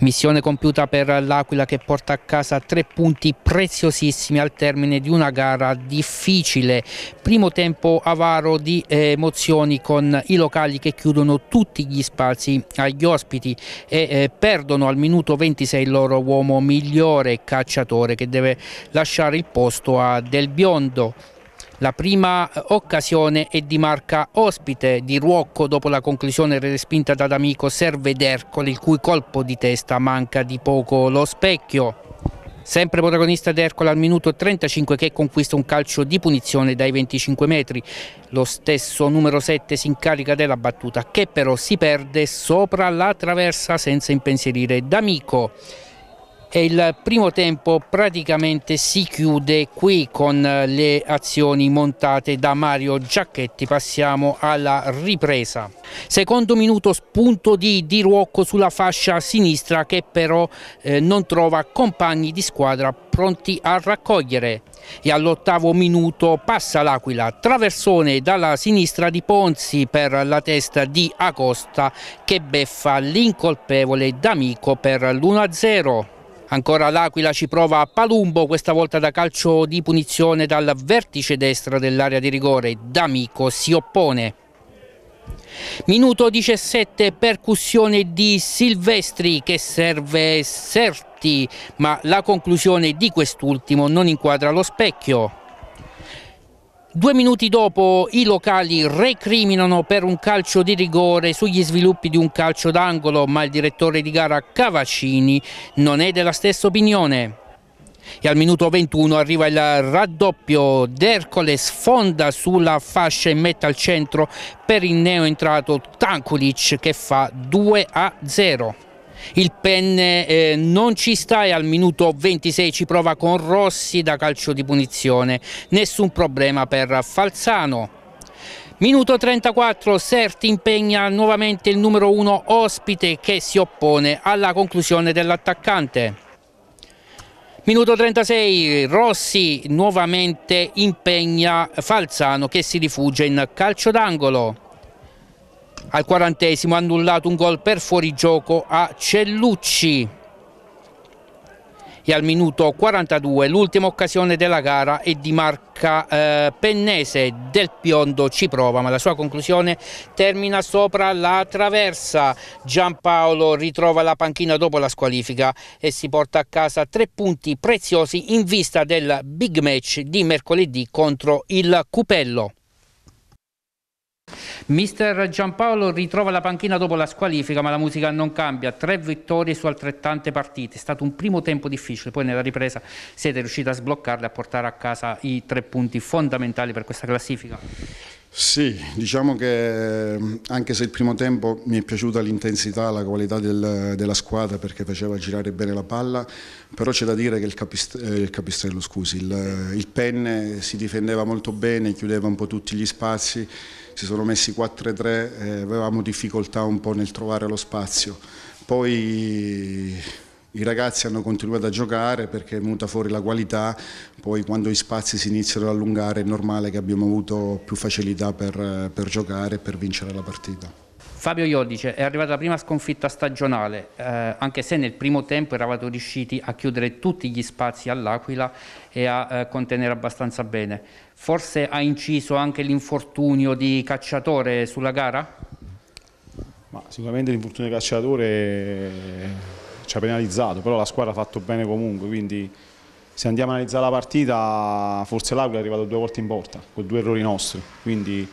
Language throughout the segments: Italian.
Missione compiuta per l'Aquila che porta a casa tre punti preziosissimi al termine di una gara difficile. Primo tempo avaro di eh, emozioni con i locali che chiudono tutti gli spazi agli ospiti e eh, perdono al minuto 26 il loro uomo migliore cacciatore che deve lasciare il posto a Del Biondo. La prima eh, occasione è di marca ospite di Ruocco dopo la conclusione respinta da D'Amico serve D'Ercole il cui colpo di testa manca di poco lo specchio. Sempre protagonista d'Ercole al minuto 35 che conquista un calcio di punizione dai 25 metri. Lo stesso numero 7 si incarica della battuta che però si perde sopra la traversa senza impensierire D'Amico e il primo tempo praticamente si chiude qui con eh, le azioni montate da Mario Giacchetti. Passiamo alla ripresa. Secondo minuto spunto di Di Ruocco sulla fascia sinistra che però eh, non trova compagni di squadra pronti a raccogliere e all'ottavo minuto passa l'Aquila, traversone dalla sinistra di Ponzi per la testa di Acosta che beffa l'incolpevole D'Amico per l'1-0. Ancora l'Aquila ci prova a Palumbo, questa volta da calcio di punizione dal vertice destra dell'area di rigore. D'Amico si oppone. Minuto 17, percussione di Silvestri che serve Serti, ma la conclusione di quest'ultimo non inquadra lo specchio. Due minuti dopo i locali recriminano per un calcio di rigore sugli sviluppi di un calcio d'angolo, ma il direttore di gara Cavacini non è della stessa opinione. E al minuto 21 arriva il raddoppio, D'Ercole sfonda sulla fascia e mette al centro per il neo entrato Tankulic che fa 2 a 0. Il penne eh, non ci sta e al minuto 26 ci prova con Rossi da calcio di punizione. Nessun problema per Falzano. Minuto 34, Serti impegna nuovamente il numero 1 ospite che si oppone alla conclusione dell'attaccante. Minuto 36, Rossi nuovamente impegna Falzano che si rifugia in calcio d'angolo al quarantesimo ha annullato un gol per fuorigioco a Cellucci e al minuto 42 l'ultima occasione della gara è di marca eh, pennese del Piondo ci prova ma la sua conclusione termina sopra la traversa Giampaolo ritrova la panchina dopo la squalifica e si porta a casa tre punti preziosi in vista del big match di mercoledì contro il Cupello Mister Giampaolo ritrova la panchina dopo la squalifica, ma la musica non cambia. Tre vittorie su altrettante partite. È stato un primo tempo difficile, poi nella ripresa siete riusciti a sbloccarle e a portare a casa i tre punti fondamentali per questa classifica. Sì, diciamo che anche se il primo tempo mi è piaciuta l'intensità, la qualità del, della squadra perché faceva girare bene la palla, però c'è da dire che il, capist eh, il capistrello, scusi, il, il penne si difendeva molto bene, chiudeva un po' tutti gli spazi, si sono messi 4-3, eh, avevamo difficoltà un po' nel trovare lo spazio. Poi i ragazzi hanno continuato a giocare perché è venuta fuori la qualità, poi quando gli spazi si iniziano ad allungare è normale che abbiamo avuto più facilità per, per giocare e per vincere la partita. Fabio Iodice è arrivata la prima sconfitta stagionale, eh, anche se nel primo tempo eravate riusciti a chiudere tutti gli spazi all'Aquila e a eh, contenere abbastanza bene. Forse ha inciso anche l'infortunio di cacciatore sulla gara? Ma sicuramente l'infortunio di cacciatore ci ha penalizzato, però la squadra ha fatto bene comunque, quindi se andiamo a analizzare la partita forse l'Aquila è arrivato due volte in porta, con due errori nostri, quindi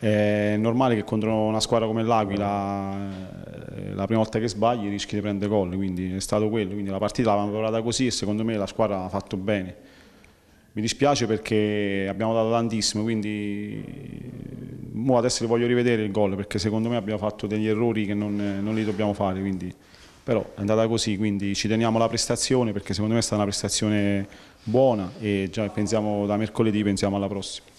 è normale che contro una squadra come l'Aquila eh, la prima volta che sbagli rischi di prendere gol, quindi è stato quello, quindi la partita l'avevamo preparata così e secondo me la squadra ha fatto bene. Mi dispiace perché abbiamo dato tantissimo, quindi adesso li voglio rivedere il gol perché secondo me abbiamo fatto degli errori che non, non li dobbiamo fare. Quindi però è andata così, quindi ci teniamo la prestazione perché secondo me è stata una prestazione buona e già pensiamo da mercoledì pensiamo alla prossima.